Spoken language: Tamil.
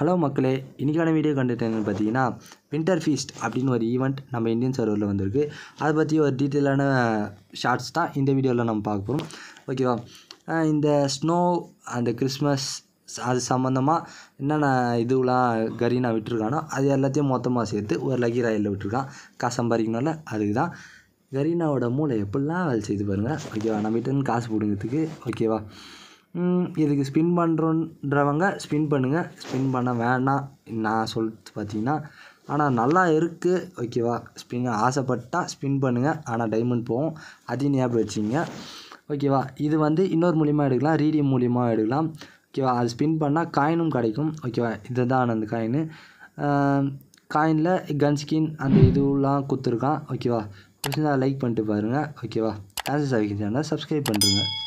ஹலோ மக்களே இன்றைக்கான வீடியோ கண்டுட்டு என்னென்னு பார்த்தீங்கன்னா வின்டர் ஃபீஸ்ட் அப்படின்னு ஒரு ஈவெண்ட் நம்ம இந்தியன் சர்வரில் வந்திருக்கு அதை பற்றி ஒரு டீட்டெயிலான ஷார்ட்ஸ் தான் இந்த வீடியோவில் நம்ம பார்க்க போகிறோம் ஓகேவா இந்த ஸ்னோ அந்த கிறிஸ்மஸ் அது சம்மந்தமாக என்னென்ன இதுவெலாம் கரீனா விட்டுருக்கானோ அது எல்லாத்தையும் மொத்தமாக சேர்த்து ஒரு லக்கி ராயில் விட்டுருக்கான் காசு சம்பாதிக்கணும்ல அதுக்கு தான் கரீனாவோட மூளை எப்படிலாம் வேலை செய்து பாருங்கள் ஓகேவா நம்மகிட்ட காசு பிடுங்கிறதுக்கு ஓகேவா இதுக்கு ஸ்பின் பண்ணுறோன்றவங்க ஸ்பின் பண்ணுங்கள் ஸ்பின் பண்ண வேணாம் நான் சொல்லிட்டு பார்த்தீங்கன்னா ஆனால் நல்லா இருக்குது ஓகேவா ஸ்பின் ஆசைப்பட்டால் ஸ்பின் பண்ணுங்கள் ஆனால் டைமண்ட் போகும் அதையும் ஞாபகம் வச்சுங்க ஓகேவா இது வந்து இன்னொரு மூலியமாக எடுக்கலாம் ரீடியம் மூலியமாக எடுக்கலாம் ஓகேவா அது ஸ்பின் பண்ணால் காயினும் கிடைக்கும் ஓகேவா இதுதான் அந்த காயின் காயினில் கன் ஸ்கின் அந்த இதுலாம் கொடுத்துருக்கான் ஓகேவா கொஞ்சம் லைக் பண்ணிட்டு பாருங்கள் ஓகேவா சான்சஸ் ஆகிக்கிறதுனா சப்ஸ்கிரைப் பண்ணுறேங்க